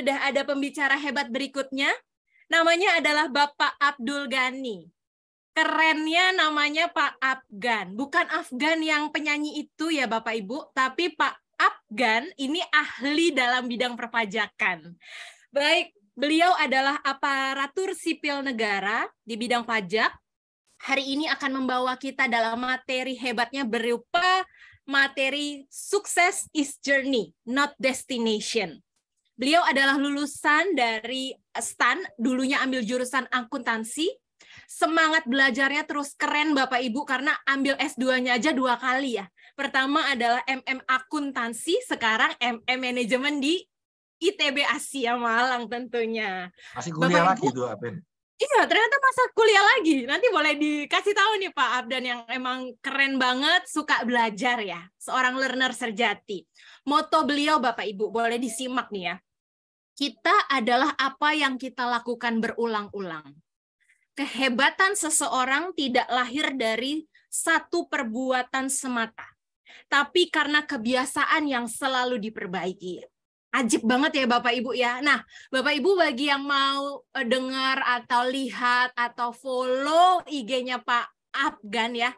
sudah ada pembicara hebat berikutnya. Namanya adalah Bapak Abdul Ghani. Kerennya namanya Pak Afgan. Bukan Afgan yang penyanyi itu ya Bapak Ibu, tapi Pak Afgan ini ahli dalam bidang perpajakan. Baik, beliau adalah aparatur sipil negara di bidang pajak. Hari ini akan membawa kita dalam materi hebatnya berupa materi sukses is journey, not destination. Beliau adalah lulusan dari STAN, dulunya ambil jurusan akuntansi. Semangat belajarnya terus keren Bapak Ibu karena ambil S2-nya aja dua kali ya. Pertama adalah MM akuntansi, sekarang MM manajemen di ITB Asia Malang tentunya. Masih kuliah Bapak lagi itu tuh Iya, ternyata masa kuliah lagi. Nanti boleh dikasih tahu nih Pak Abdan yang emang keren banget, suka belajar ya. Seorang learner serjati. Moto beliau Bapak Ibu, boleh disimak nih ya. Kita adalah apa yang kita lakukan berulang-ulang. Kehebatan seseorang tidak lahir dari satu perbuatan semata, tapi karena kebiasaan yang selalu diperbaiki. Ajib banget ya Bapak Ibu ya. Nah, Bapak Ibu bagi yang mau eh, dengar atau lihat atau follow IG-nya Pak Afgan ya.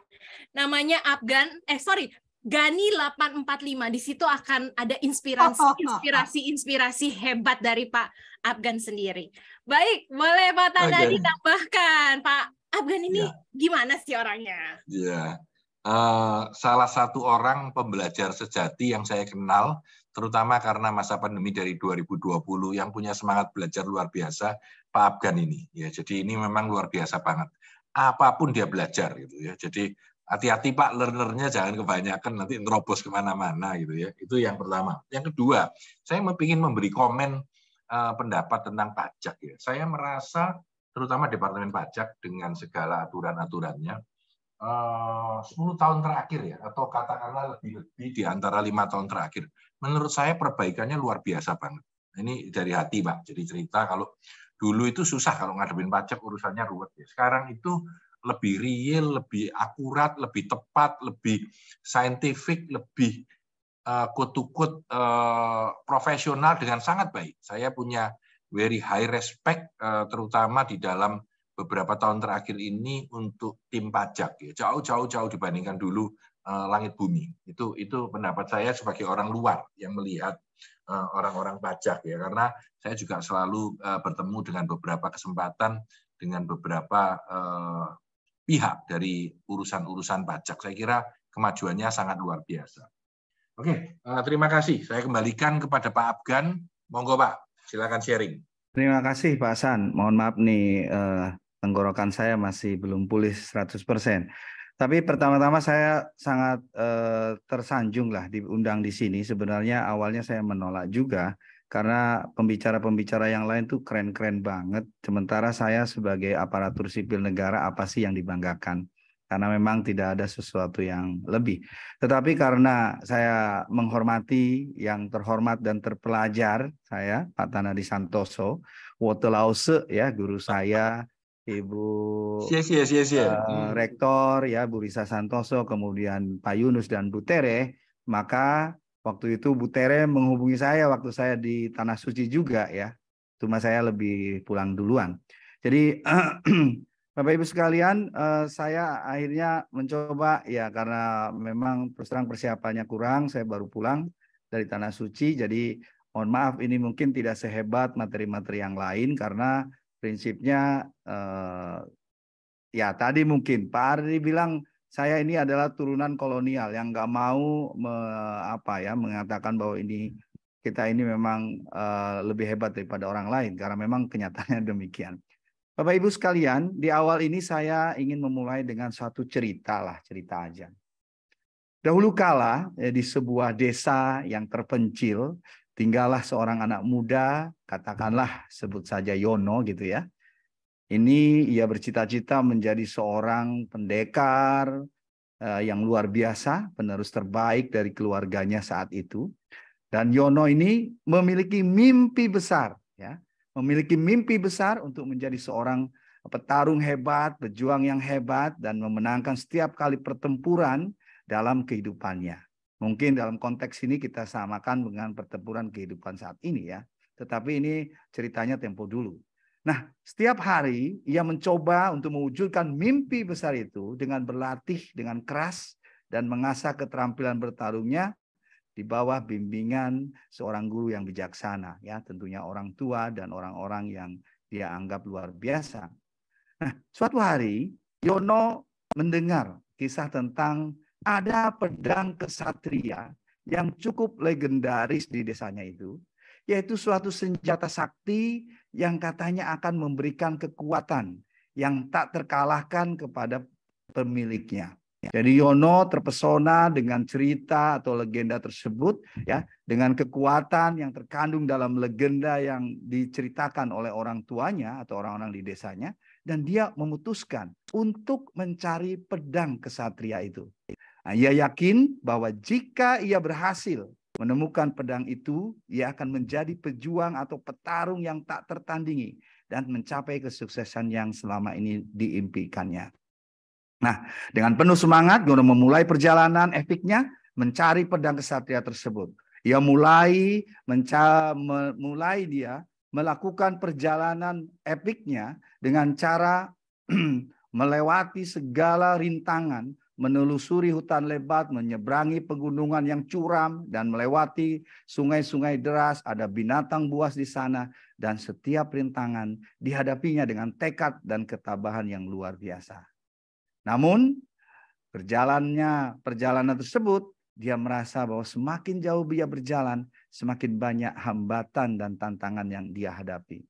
Namanya Afgan, eh sorry, Gani 845 di situ akan ada inspirasi oh, oh, oh, inspirasi inspirasi hebat dari Pak Afgan sendiri. Baik, boleh Pak Tanda okay. tambahkan Pak Afgan ini ya. gimana sih orangnya? Iya. Uh, salah satu orang pembelajar sejati yang saya kenal terutama karena masa pandemi dari 2020 yang punya semangat belajar luar biasa Pak Afgan ini ya. Jadi ini memang luar biasa banget apapun dia belajar gitu ya. Jadi hati-hati Pak learnernya jangan kebanyakan nanti nerobos kemana-mana gitu ya. Itu yang pertama. Yang kedua, saya ingin memberi komen eh, pendapat tentang pajak ya. Saya merasa terutama Departemen Pajak dengan segala aturan-aturannya 10 eh, tahun terakhir ya, atau katakanlah lebih-lebih di antara lima tahun terakhir, menurut saya perbaikannya luar biasa banget. Ini dari hati, Pak. Jadi cerita kalau dulu itu susah kalau ngadepin pajak urusannya ruwet. Ya. Sekarang itu lebih real, lebih akurat, lebih tepat, lebih saintifik, lebih kutukut uh, eh, eh, profesional dengan sangat baik. Saya punya very high respect uh, terutama di dalam beberapa tahun terakhir ini untuk tim pajak ya jauh-jauh jauh dibandingkan dulu uh, langit bumi itu itu pendapat saya sebagai orang luar yang melihat orang-orang pajak ya karena saya juga selalu bertemu dengan beberapa kesempatan dengan beberapa pihak dari urusan-urusan pajak. Saya kira kemajuannya sangat luar biasa. Oke, eh, terima kasih. Saya kembalikan kepada Pak Abgan. Monggo Pak, silakan sharing. Terima kasih Pak Hasan. Mohon maaf nih eh, tenggorokan saya masih belum pulih 100%. Tapi pertama-tama saya sangat eh, tersanjung lah diundang di sini. Sebenarnya awalnya saya menolak juga karena pembicara-pembicara yang lain tuh keren-keren banget. Sementara saya sebagai aparatur sipil negara apa sih yang dibanggakan? Karena memang tidak ada sesuatu yang lebih. Tetapi karena saya menghormati yang terhormat dan terpelajar saya, Pak Tanadi Santoso, Wotelause ya guru saya, Ibu yes, yes, yes, yes. Uh, Rektor ya Bu Risa Santoso, kemudian Pak Yunus dan Bu Tere, maka Waktu itu Bu Tere menghubungi saya waktu saya di Tanah Suci juga ya. Cuma saya lebih pulang duluan. Jadi Bapak Ibu sekalian, eh, saya akhirnya mencoba ya karena memang terus terang persiapannya kurang, saya baru pulang dari tanah suci. Jadi mohon maaf ini mungkin tidak sehebat materi-materi yang lain karena prinsipnya eh, ya tadi mungkin Pak Ardi bilang saya ini adalah turunan kolonial yang nggak mau me, apa ya mengatakan bahwa ini kita ini memang uh, lebih hebat daripada orang lain karena memang kenyataannya demikian. Bapak Ibu sekalian, di awal ini saya ingin memulai dengan suatu cerita lah, cerita aja. Dahulu kala ya, di sebuah desa yang terpencil tinggallah seorang anak muda, katakanlah sebut saja Yono gitu ya. Ini ia bercita-cita menjadi seorang pendekar, Eh, yang luar biasa, penerus terbaik dari keluarganya saat itu. Dan Yono ini memiliki mimpi besar, ya, memiliki mimpi besar untuk menjadi seorang petarung hebat, pejuang yang hebat, dan memenangkan setiap kali pertempuran dalam kehidupannya. Mungkin dalam konteks ini kita samakan dengan pertempuran kehidupan saat ini ya. Tetapi ini ceritanya tempo dulu. Nah, setiap hari ia mencoba untuk mewujudkan mimpi besar itu dengan berlatih dengan keras dan mengasah keterampilan bertarungnya di bawah bimbingan seorang guru yang bijaksana, ya tentunya orang tua dan orang-orang yang dia anggap luar biasa. Nah, suatu hari Yono mendengar kisah tentang ada pedang kesatria yang cukup legendaris di desanya itu yaitu suatu senjata sakti yang katanya akan memberikan kekuatan yang tak terkalahkan kepada pemiliknya. Jadi Yono terpesona dengan cerita atau legenda tersebut ya, dengan kekuatan yang terkandung dalam legenda yang diceritakan oleh orang tuanya atau orang-orang di desanya dan dia memutuskan untuk mencari pedang kesatria itu. Nah, ia yakin bahwa jika ia berhasil menemukan pedang itu, ia akan menjadi pejuang atau petarung yang tak tertandingi dan mencapai kesuksesan yang selama ini diimpikannya. Nah, dengan penuh semangat, Gono memulai perjalanan epiknya mencari pedang kesatria tersebut. Ia mulai menca mulai dia melakukan perjalanan epiknya dengan cara melewati segala rintangan menelusuri hutan lebat, menyeberangi pegunungan yang curam dan melewati sungai-sungai deras, ada binatang buas di sana dan setiap rintangan dihadapinya dengan tekad dan ketabahan yang luar biasa. Namun, berjalannya perjalanan tersebut dia merasa bahwa semakin jauh dia berjalan, semakin banyak hambatan dan tantangan yang dia hadapi.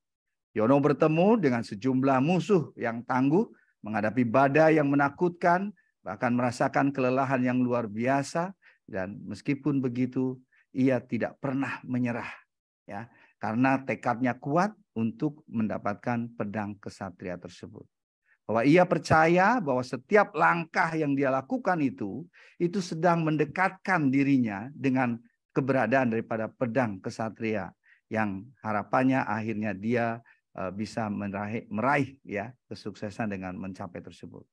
Yono bertemu dengan sejumlah musuh yang tangguh, menghadapi badai yang menakutkan, akan merasakan kelelahan yang luar biasa dan meskipun begitu ia tidak pernah menyerah ya karena tekadnya kuat untuk mendapatkan pedang kesatria tersebut bahwa ia percaya bahwa setiap langkah yang dia lakukan itu itu sedang mendekatkan dirinya dengan keberadaan daripada pedang kesatria yang harapannya akhirnya dia eh, bisa meraih, meraih ya kesuksesan dengan mencapai tersebut.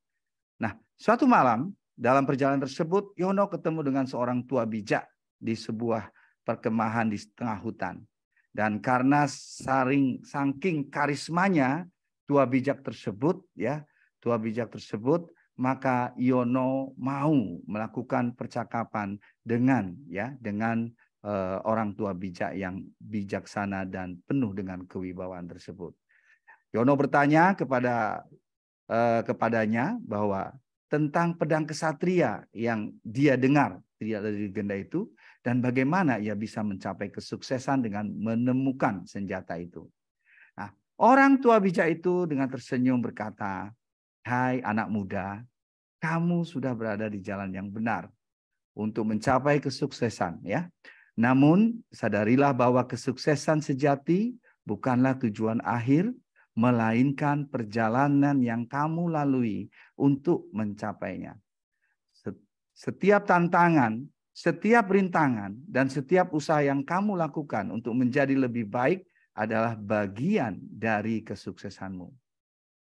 Suatu malam, dalam perjalanan tersebut, Yono ketemu dengan seorang tua bijak di sebuah perkemahan di tengah hutan. Dan karena saring saking karismanya tua bijak tersebut ya, tua bijak tersebut maka Yono mau melakukan percakapan dengan ya dengan uh, orang tua bijak yang bijaksana dan penuh dengan kewibawaan tersebut. Yono bertanya kepada uh, kepadanya bahwa tentang pedang kesatria yang dia dengar tidak dari legenda itu dan bagaimana ia bisa mencapai kesuksesan dengan menemukan senjata itu. Nah, orang tua bijak itu dengan tersenyum berkata, "Hai anak muda, kamu sudah berada di jalan yang benar untuk mencapai kesuksesan ya. Namun sadarilah bahwa kesuksesan sejati bukanlah tujuan akhir melainkan perjalanan yang kamu lalui untuk mencapainya. Setiap tantangan, setiap rintangan, dan setiap usaha yang kamu lakukan untuk menjadi lebih baik adalah bagian dari kesuksesanmu.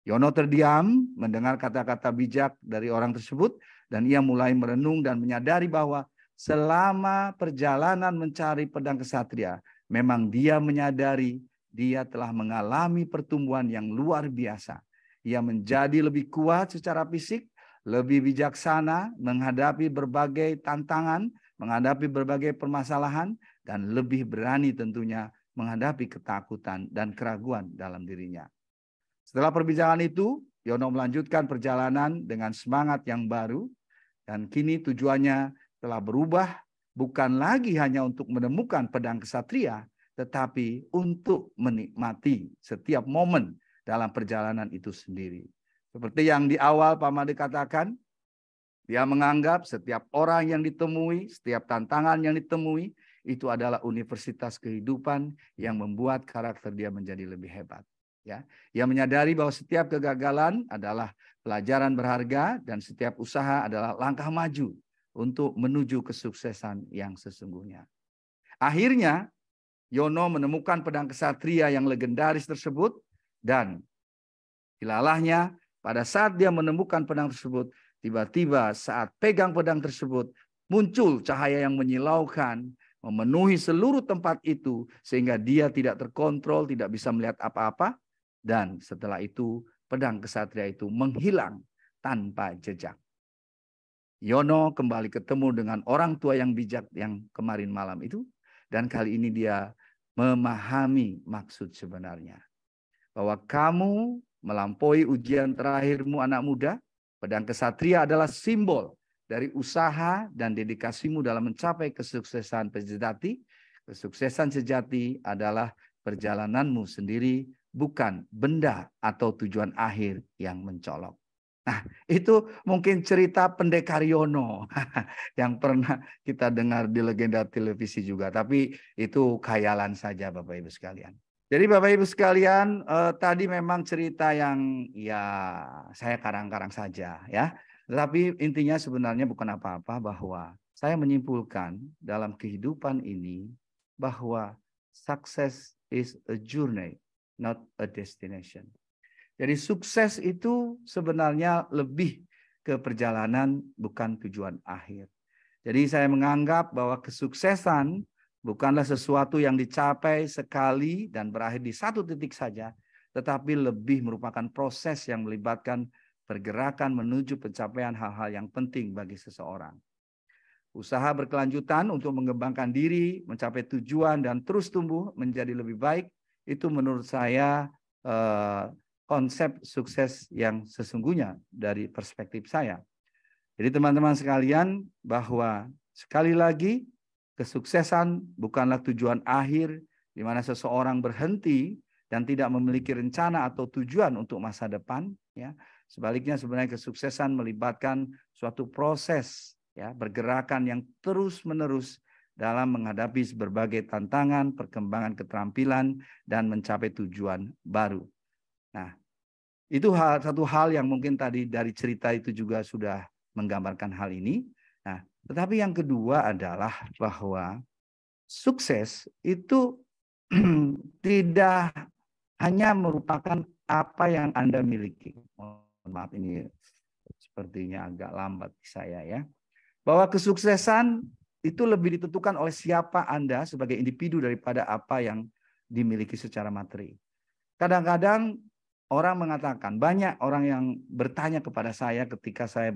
Yono terdiam mendengar kata-kata bijak dari orang tersebut, dan ia mulai merenung dan menyadari bahwa selama perjalanan mencari pedang kesatria, memang dia menyadari dia telah mengalami pertumbuhan yang luar biasa. Ia menjadi lebih kuat secara fisik, lebih bijaksana menghadapi berbagai tantangan, menghadapi berbagai permasalahan, dan lebih berani tentunya menghadapi ketakutan dan keraguan dalam dirinya. Setelah perbincangan itu, Yono melanjutkan perjalanan dengan semangat yang baru, dan kini tujuannya telah berubah bukan lagi hanya untuk menemukan pedang kesatria, tetapi untuk menikmati setiap momen dalam perjalanan itu sendiri. Seperti yang di awal Pak Made katakan, dia menganggap setiap orang yang ditemui, setiap tantangan yang ditemui, itu adalah universitas kehidupan yang membuat karakter dia menjadi lebih hebat. Ya, ia menyadari bahwa setiap kegagalan adalah pelajaran berharga dan setiap usaha adalah langkah maju untuk menuju kesuksesan yang sesungguhnya. Akhirnya, Yono menemukan pedang kesatria yang legendaris tersebut dan ilalahnya pada saat dia menemukan pedang tersebut, tiba-tiba saat pegang pedang tersebut muncul cahaya yang menyilaukan memenuhi seluruh tempat itu sehingga dia tidak terkontrol, tidak bisa melihat apa-apa dan setelah itu pedang kesatria itu menghilang tanpa jejak. Yono kembali ketemu dengan orang tua yang bijak yang kemarin malam itu dan kali ini dia memahami maksud sebenarnya. Bahwa kamu melampaui ujian terakhirmu anak muda, pedang kesatria adalah simbol dari usaha dan dedikasimu dalam mencapai kesuksesan sejati. Kesuksesan sejati adalah perjalananmu sendiri, bukan benda atau tujuan akhir yang mencolok. Nah, itu mungkin cerita pendekar Yono yang pernah kita dengar di legenda televisi juga, tapi itu khayalan saja Bapak Ibu sekalian. Jadi Bapak Ibu sekalian, eh, tadi memang cerita yang ya saya karang-karang saja ya. Tapi intinya sebenarnya bukan apa-apa bahwa saya menyimpulkan dalam kehidupan ini bahwa success is a journey, not a destination. Jadi sukses itu sebenarnya lebih ke perjalanan bukan tujuan akhir. Jadi saya menganggap bahwa kesuksesan bukanlah sesuatu yang dicapai sekali dan berakhir di satu titik saja, tetapi lebih merupakan proses yang melibatkan pergerakan menuju pencapaian hal-hal yang penting bagi seseorang. Usaha berkelanjutan untuk mengembangkan diri, mencapai tujuan dan terus tumbuh menjadi lebih baik itu menurut saya eh, konsep sukses yang sesungguhnya dari perspektif saya. Jadi teman-teman sekalian bahwa sekali lagi kesuksesan bukanlah tujuan akhir di mana seseorang berhenti dan tidak memiliki rencana atau tujuan untuk masa depan ya. Sebaliknya sebenarnya kesuksesan melibatkan suatu proses ya pergerakan yang terus-menerus dalam menghadapi berbagai tantangan, perkembangan keterampilan, dan mencapai tujuan baru. Nah, itu hal, satu hal yang mungkin tadi dari cerita itu juga sudah menggambarkan hal ini. Nah, tetapi yang kedua adalah bahwa sukses itu tidak hanya merupakan apa yang Anda miliki. Mohon maaf ini sepertinya agak lambat saya ya. Bahwa kesuksesan itu lebih ditentukan oleh siapa Anda sebagai individu daripada apa yang dimiliki secara materi. Kadang-kadang orang mengatakan banyak orang yang bertanya kepada saya ketika saya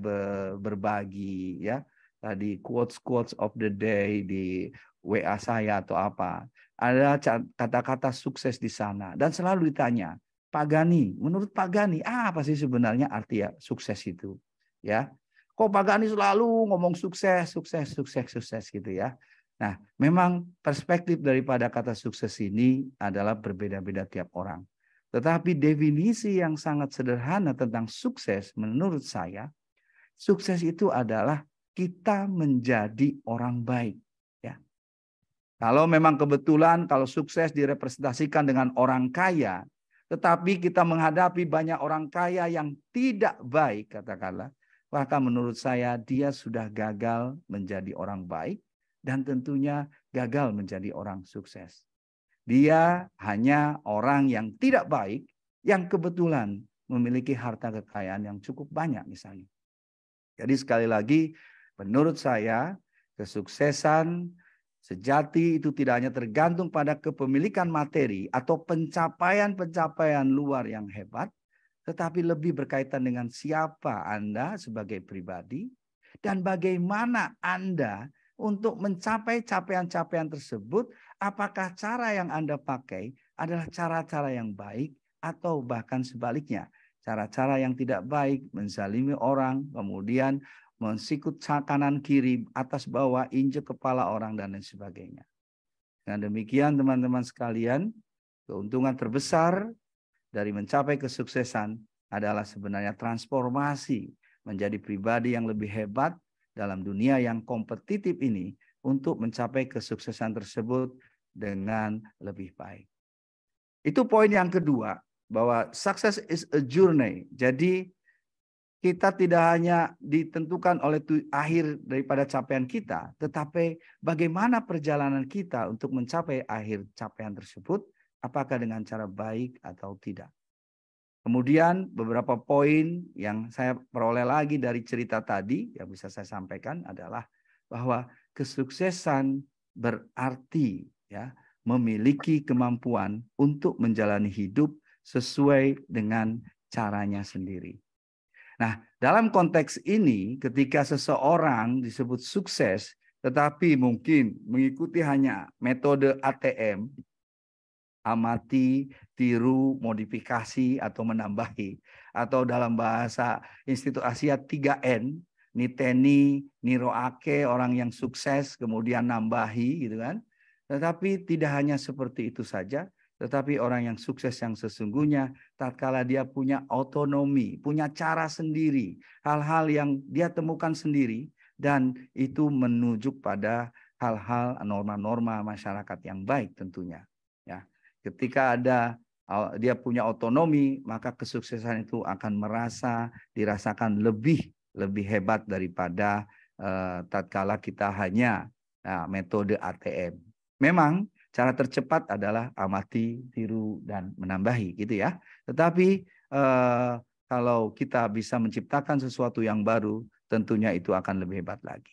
berbagi ya tadi quotes quotes of the day di WA saya atau apa ada kata-kata sukses di sana dan selalu ditanya Pak Gani menurut Pak Gani apa sih sebenarnya arti ya sukses itu ya kok Pak Gani selalu ngomong sukses sukses sukses sukses gitu ya nah memang perspektif daripada kata sukses ini adalah berbeda-beda tiap orang tetapi definisi yang sangat sederhana tentang sukses menurut saya, sukses itu adalah kita menjadi orang baik. Ya. Kalau memang kebetulan kalau sukses direpresentasikan dengan orang kaya, tetapi kita menghadapi banyak orang kaya yang tidak baik katakanlah, maka menurut saya dia sudah gagal menjadi orang baik dan tentunya gagal menjadi orang sukses. Dia hanya orang yang tidak baik yang kebetulan memiliki harta kekayaan yang cukup banyak misalnya. Jadi sekali lagi menurut saya kesuksesan sejati itu tidak hanya tergantung pada kepemilikan materi atau pencapaian-pencapaian luar yang hebat, tetapi lebih berkaitan dengan siapa Anda sebagai pribadi dan bagaimana Anda untuk mencapai capaian-capaian tersebut apakah cara yang Anda pakai adalah cara-cara yang baik atau bahkan sebaliknya. Cara-cara yang tidak baik, menzalimi orang, kemudian mensikut kanan kiri, atas bawah, injek kepala orang, dan lain sebagainya. Dengan demikian teman-teman sekalian, keuntungan terbesar dari mencapai kesuksesan adalah sebenarnya transformasi menjadi pribadi yang lebih hebat dalam dunia yang kompetitif ini untuk mencapai kesuksesan tersebut dengan lebih baik. Itu poin yang kedua, bahwa success is a journey. Jadi kita tidak hanya ditentukan oleh akhir daripada capaian kita, tetapi bagaimana perjalanan kita untuk mencapai akhir capaian tersebut, apakah dengan cara baik atau tidak. Kemudian beberapa poin yang saya peroleh lagi dari cerita tadi yang bisa saya sampaikan adalah bahwa kesuksesan berarti ya memiliki kemampuan untuk menjalani hidup sesuai dengan caranya sendiri. Nah, dalam konteks ini ketika seseorang disebut sukses tetapi mungkin mengikuti hanya metode ATM amati, tiru, modifikasi atau menambahi atau dalam bahasa Institut Asia 3N, niteni, niroake orang yang sukses kemudian nambahi gitu kan. Tetapi tidak hanya seperti itu saja, tetapi orang yang sukses yang sesungguhnya, tatkala dia punya otonomi, punya cara sendiri, hal-hal yang dia temukan sendiri, dan itu menuju pada hal-hal norma-norma masyarakat yang baik tentunya. Ya, ketika ada dia punya otonomi, maka kesuksesan itu akan merasa dirasakan lebih lebih hebat daripada uh, tatkala kita hanya uh, metode ATM Memang cara tercepat adalah amati, tiru dan menambahi gitu ya. Tetapi eh, kalau kita bisa menciptakan sesuatu yang baru, tentunya itu akan lebih hebat lagi.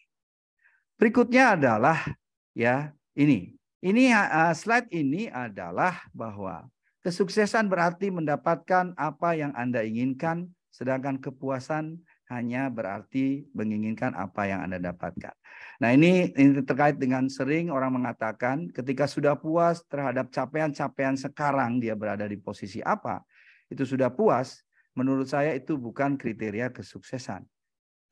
Berikutnya adalah ya ini. Ini uh, slide ini adalah bahwa kesuksesan berarti mendapatkan apa yang Anda inginkan, sedangkan kepuasan hanya berarti menginginkan apa yang Anda dapatkan. Nah, ini, ini terkait dengan sering orang mengatakan ketika sudah puas terhadap capaian-capaian sekarang dia berada di posisi apa, itu sudah puas, menurut saya itu bukan kriteria kesuksesan.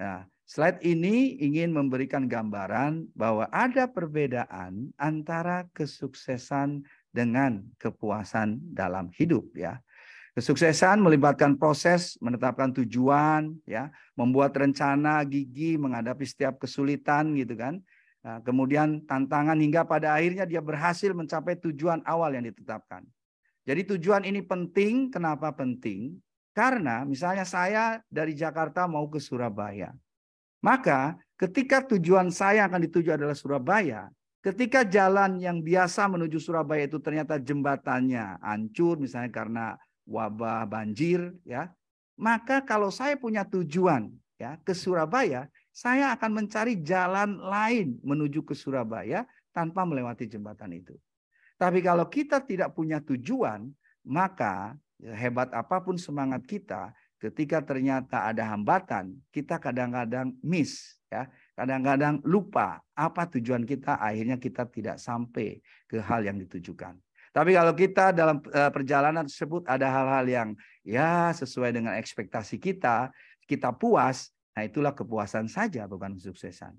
Nah, slide ini ingin memberikan gambaran bahwa ada perbedaan antara kesuksesan dengan kepuasan dalam hidup ya. Kesuksesan melibatkan proses, menetapkan tujuan, ya, membuat rencana gigi menghadapi setiap kesulitan gitu kan. Nah, kemudian tantangan hingga pada akhirnya dia berhasil mencapai tujuan awal yang ditetapkan. Jadi tujuan ini penting, kenapa penting? Karena misalnya saya dari Jakarta mau ke Surabaya. Maka ketika tujuan saya akan dituju adalah Surabaya, ketika jalan yang biasa menuju Surabaya itu ternyata jembatannya hancur misalnya karena wabah banjir ya. Maka kalau saya punya tujuan ya ke Surabaya, saya akan mencari jalan lain menuju ke Surabaya tanpa melewati jembatan itu. Tapi kalau kita tidak punya tujuan, maka hebat apapun semangat kita, ketika ternyata ada hambatan, kita kadang-kadang miss ya. Kadang-kadang lupa apa tujuan kita, akhirnya kita tidak sampai ke hal yang ditujukan. Tapi kalau kita dalam eh, perjalanan tersebut ada hal-hal yang ya sesuai dengan ekspektasi kita, kita puas, nah itulah kepuasan saja bukan kesuksesan.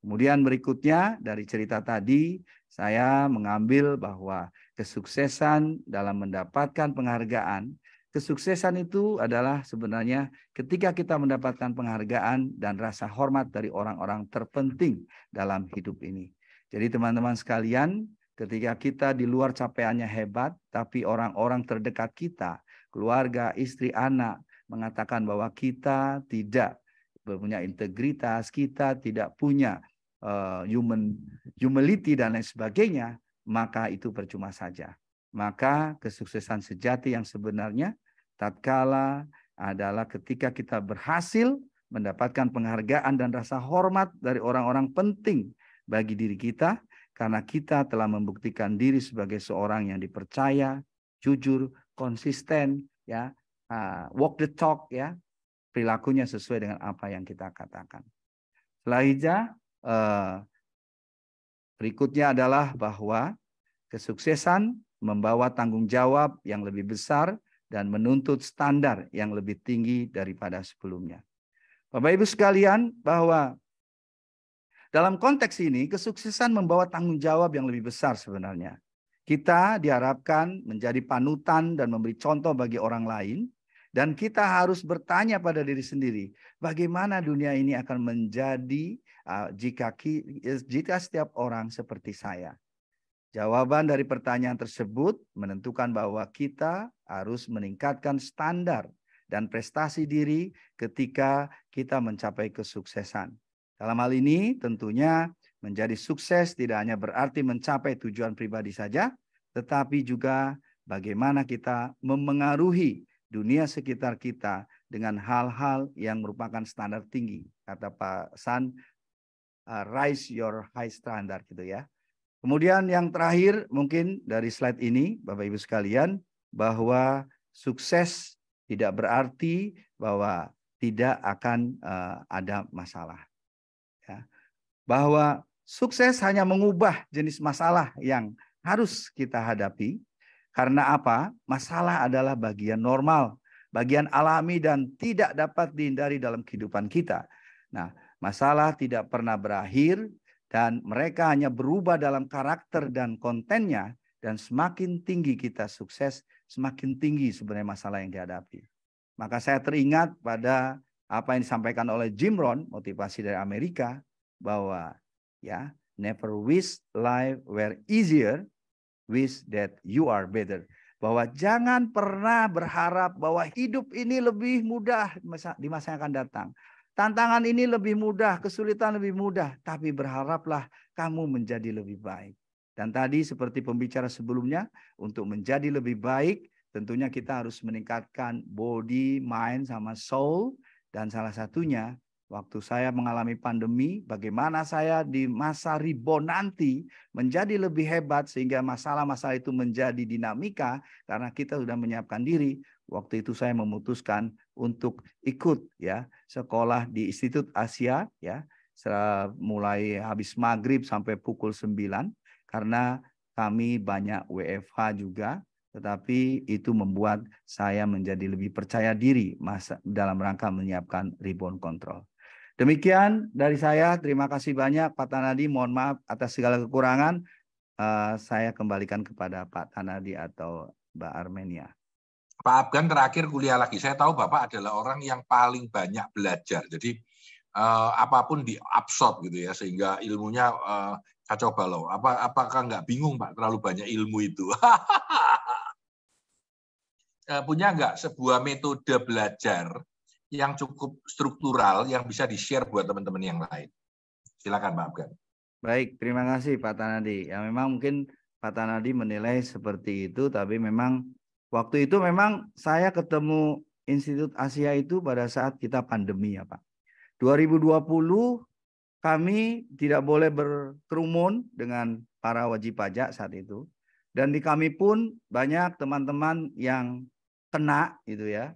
Kemudian berikutnya dari cerita tadi saya mengambil bahwa kesuksesan dalam mendapatkan penghargaan, kesuksesan itu adalah sebenarnya ketika kita mendapatkan penghargaan dan rasa hormat dari orang-orang terpenting dalam hidup ini. Jadi teman-teman sekalian, Ketika kita di luar capaiannya hebat, tapi orang-orang terdekat kita, keluarga, istri, anak, mengatakan bahwa kita tidak punya integritas, kita tidak punya uh, human humility dan lain sebagainya, maka itu percuma saja. Maka kesuksesan sejati yang sebenarnya tatkala adalah ketika kita berhasil mendapatkan penghargaan dan rasa hormat dari orang-orang penting bagi diri kita karena kita telah membuktikan diri sebagai seorang yang dipercaya, jujur, konsisten, ya, uh, walk the talk, ya, perilakunya sesuai dengan apa yang kita katakan. Selanjutnya, uh, eh, berikutnya adalah bahwa kesuksesan membawa tanggung jawab yang lebih besar dan menuntut standar yang lebih tinggi daripada sebelumnya. Bapak Ibu sekalian, bahwa dalam konteks ini, kesuksesan membawa tanggung jawab yang lebih besar sebenarnya. Kita diharapkan menjadi panutan dan memberi contoh bagi orang lain, dan kita harus bertanya pada diri sendiri, bagaimana dunia ini akan menjadi jika jika setiap orang seperti saya. Jawaban dari pertanyaan tersebut menentukan bahwa kita harus meningkatkan standar dan prestasi diri ketika kita mencapai kesuksesan. Dalam hal ini tentunya menjadi sukses tidak hanya berarti mencapai tujuan pribadi saja, tetapi juga bagaimana kita memengaruhi dunia sekitar kita dengan hal-hal yang merupakan standar tinggi. Kata Pak San, uh, rise your high standard gitu ya. Kemudian yang terakhir mungkin dari slide ini Bapak Ibu sekalian bahwa sukses tidak berarti bahwa tidak akan uh, ada masalah bahwa sukses hanya mengubah jenis masalah yang harus kita hadapi. Karena apa? Masalah adalah bagian normal, bagian alami dan tidak dapat dihindari dalam kehidupan kita. Nah, masalah tidak pernah berakhir dan mereka hanya berubah dalam karakter dan kontennya dan semakin tinggi kita sukses, semakin tinggi sebenarnya masalah yang dihadapi. Maka saya teringat pada apa yang disampaikan oleh Jim Rohn, motivasi dari Amerika, bahwa ya never wish life were easier, wish that you are better. Bahwa jangan pernah berharap bahwa hidup ini lebih mudah di masa yang akan datang. Tantangan ini lebih mudah, kesulitan lebih mudah, tapi berharaplah kamu menjadi lebih baik. Dan tadi seperti pembicara sebelumnya, untuk menjadi lebih baik, tentunya kita harus meningkatkan body, mind, sama soul. Dan salah satunya Waktu saya mengalami pandemi, bagaimana saya di masa rebound nanti menjadi lebih hebat sehingga masalah-masalah itu menjadi dinamika karena kita sudah menyiapkan diri. Waktu itu saya memutuskan untuk ikut ya sekolah di Institut Asia ya mulai habis maghrib sampai pukul 9 karena kami banyak WFH juga tetapi itu membuat saya menjadi lebih percaya diri dalam rangka menyiapkan rebound control. Demikian dari saya. Terima kasih banyak Pak Tanadi. Mohon maaf atas segala kekurangan. Eh, saya kembalikan kepada Pak Tanadi atau Mbak Armenia. Pak Abgan terakhir kuliah lagi. Saya tahu Bapak adalah orang yang paling banyak belajar. Jadi uh, apapun diabsorb gitu ya sehingga ilmunya uh, kacau balau. Apa apakah nggak bingung Pak terlalu banyak ilmu itu? uh, punya nggak sebuah metode belajar yang cukup struktural yang bisa di-share buat teman-teman yang lain. Silakan Pak Afgan. Baik, terima kasih Pak Tanadi. Ya memang mungkin Pak Tanadi menilai seperti itu, tapi memang waktu itu memang saya ketemu Institut Asia itu pada saat kita pandemi ya Pak. 2020 kami tidak boleh berkerumun dengan para wajib pajak saat itu. Dan di kami pun banyak teman-teman yang kena gitu ya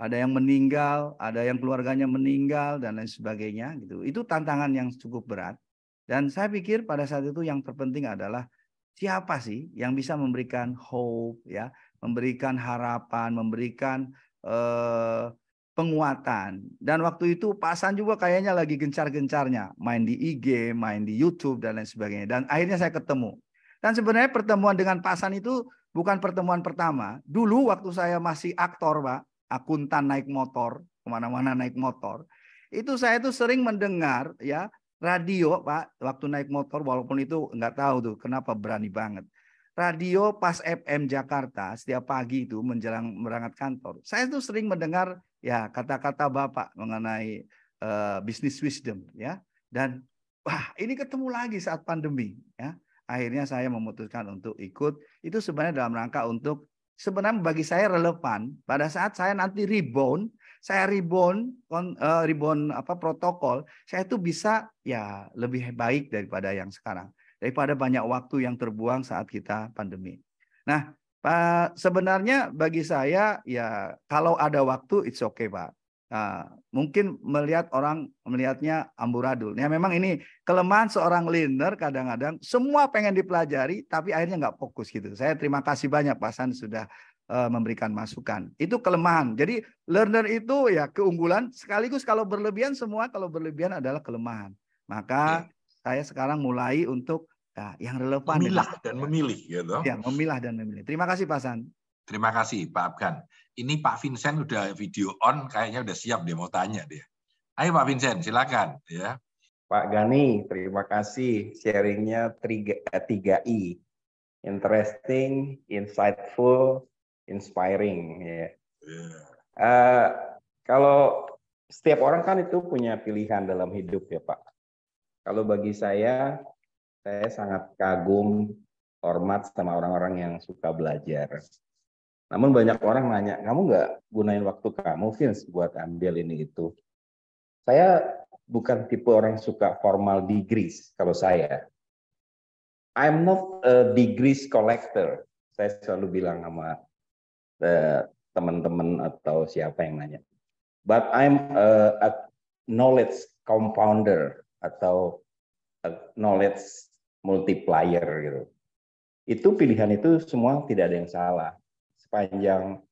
ada yang meninggal, ada yang keluarganya meninggal dan lain sebagainya gitu. Itu tantangan yang cukup berat. Dan saya pikir pada saat itu yang terpenting adalah siapa sih yang bisa memberikan hope ya, memberikan harapan, memberikan eh, penguatan. Dan waktu itu Pak juga kayaknya lagi gencar-gencarnya main di IG, main di YouTube dan lain sebagainya. Dan akhirnya saya ketemu. Dan sebenarnya pertemuan dengan Pak itu bukan pertemuan pertama. Dulu waktu saya masih aktor, Pak, akuntan naik motor, kemana-mana naik motor. Itu saya tuh sering mendengar ya radio Pak waktu naik motor walaupun itu nggak tahu tuh kenapa berani banget. Radio pas FM Jakarta setiap pagi itu menjelang berangkat kantor. Saya tuh sering mendengar ya kata-kata Bapak mengenai uh, business wisdom ya dan wah ini ketemu lagi saat pandemi ya. Akhirnya saya memutuskan untuk ikut. Itu sebenarnya dalam rangka untuk sebenarnya bagi saya relevan pada saat saya nanti rebound saya rebound eh, rebound apa protokol saya itu bisa ya lebih baik daripada yang sekarang daripada banyak waktu yang terbuang saat kita pandemi. Nah, Pak sebenarnya bagi saya ya kalau ada waktu it's okay Pak. Nah, mungkin melihat orang melihatnya amburadul. Ya memang ini kelemahan seorang leader kadang-kadang semua pengen dipelajari tapi akhirnya nggak fokus gitu. Saya terima kasih banyak Pak San sudah uh, memberikan masukan. Itu kelemahan. Jadi learner itu ya keunggulan sekaligus kalau berlebihan semua kalau berlebihan adalah kelemahan. Maka ya. saya sekarang mulai untuk ya, yang relevan. Memilah dan memilih. Ya, ya, memilah dan memilih. Terima kasih Pak San. Terima kasih Pak Abgan. Ini Pak Vincent udah video on, kayaknya udah siap dia mau tanya dia. Ayo Pak Vincent, silakan ya. Pak Gani, terima kasih sharingnya 3i. Eh, Interesting, insightful, inspiring. Ya. Yeah. Ya. Uh, kalau setiap orang kan itu punya pilihan dalam hidup ya Pak. Kalau bagi saya, saya sangat kagum, hormat sama orang-orang yang suka belajar. Namun banyak orang nanya, kamu nggak gunain waktu kamu, Vince, buat ambil ini itu. Saya bukan tipe orang suka formal degrees kalau saya. I'm not a degrees collector. Saya selalu bilang sama eh, teman-teman atau siapa yang nanya. But I'm a, a knowledge compounder atau a knowledge multiplier gitu. Itu pilihan itu semua tidak ada yang salah sepanjang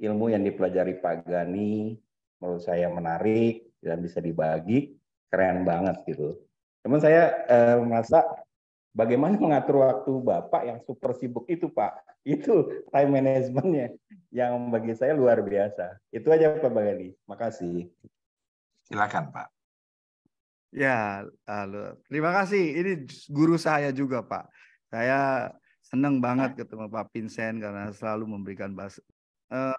ilmu yang dipelajari Pak Gani menurut saya menarik dan bisa dibagi keren banget gitu. Cuman saya eh, merasa bagaimana mengatur waktu Bapak yang super sibuk itu Pak. Itu time managementnya yang bagi saya luar biasa. Itu aja Pak Gani. Makasih. Silakan Pak. Ya, lalu. terima kasih. Ini guru saya juga Pak. Saya senang banget ketemu Pak Vincent karena selalu memberikan bahasa. Eh,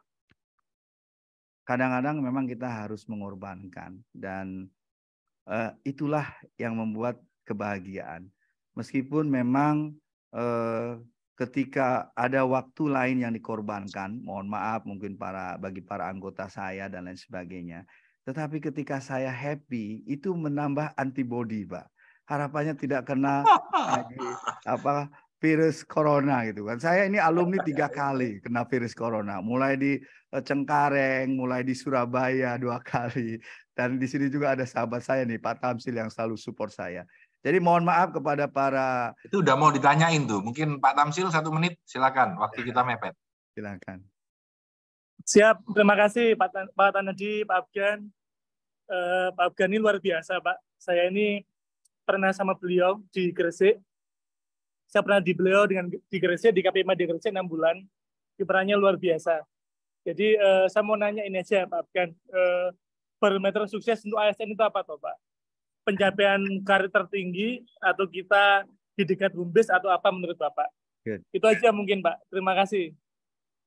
kadang-kadang memang kita harus mengorbankan dan eh, itulah yang membuat kebahagiaan. Meskipun memang eh, ketika ada waktu lain yang dikorbankan, mohon maaf mungkin para bagi para anggota saya dan lain sebagainya. Tetapi ketika saya happy itu menambah antibodi, Pak. Harapannya tidak kena lagi apa virus corona gitu kan. Saya ini alumni iya, tiga iya, kali iya. kena virus corona. Mulai di eh, Cengkareng, mulai di Surabaya dua kali. Dan di sini juga ada sahabat saya nih, Pak Tamsil yang selalu support saya. Jadi mohon maaf kepada para... Itu udah mau ditanyain tuh. Mungkin Pak Tamsil satu menit, silakan. Waktu kita mepet. Silakan. Siap, terima kasih Pak, Tan Pak Tanadi, Pak Afgan. Uh, Pak Afgan ini luar biasa, Pak. Saya ini pernah sama beliau di Gresik saya pernah di beliau dengan di Gresik, di KPM di Gresik enam bulan. kiprahnya luar biasa. Jadi uh, saya mau nanya ini aja Pak Afgan, uh, eh, parameter sukses untuk ASN itu apa toh Pak? Pencapaian karir tertinggi atau kita di dekat humbes atau apa menurut Bapak? Good. Itu aja mungkin Pak. Terima kasih.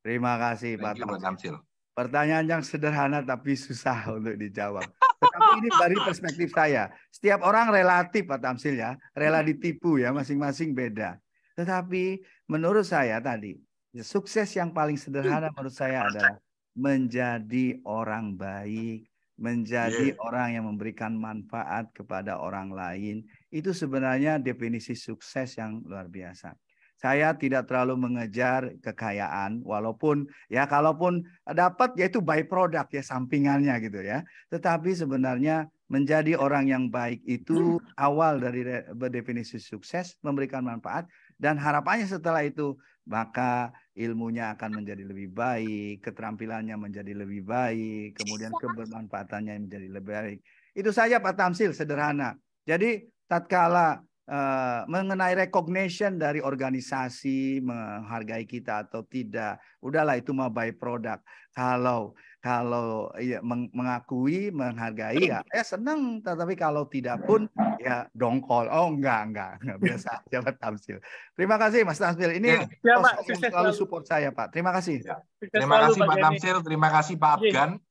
Terima kasih Pak Terima kasih. Pertanyaan yang sederhana tapi susah untuk dijawab. Tetapi ini dari perspektif saya. Setiap orang relatif Pak Tamsil ya, rela ditipu ya, masing-masing beda. Tetapi menurut saya tadi, sukses yang paling sederhana mm. menurut saya adalah menjadi orang baik, menjadi yeah. orang yang memberikan manfaat kepada orang lain. Itu sebenarnya definisi sukses yang luar biasa saya tidak terlalu mengejar kekayaan walaupun ya kalaupun dapat yaitu by product ya sampingannya gitu ya. Tetapi sebenarnya menjadi orang yang baik itu awal dari definisi sukses memberikan manfaat dan harapannya setelah itu maka ilmunya akan menjadi lebih baik, keterampilannya menjadi lebih baik, kemudian kebermanfaatannya menjadi lebih baik. Itu saja Pak Tamsil sederhana. Jadi tatkala Eh, mengenai recognition dari organisasi menghargai kita atau tidak, udahlah itu mah by product. Kalau kalau ya, mengakui, menghargai ya, eh ya senang. Tetapi kalau tidak pun ya dongkol. Oh enggak enggak, enggak biasa aja Pak Tamsil. Terima kasih Mas Tamsil. Ini ya, ya Pak, selalu support saya Pak. Terima kasih. Ya. Terima kasih Pak Tamsil. Terima kasih Pak iya. Afgan.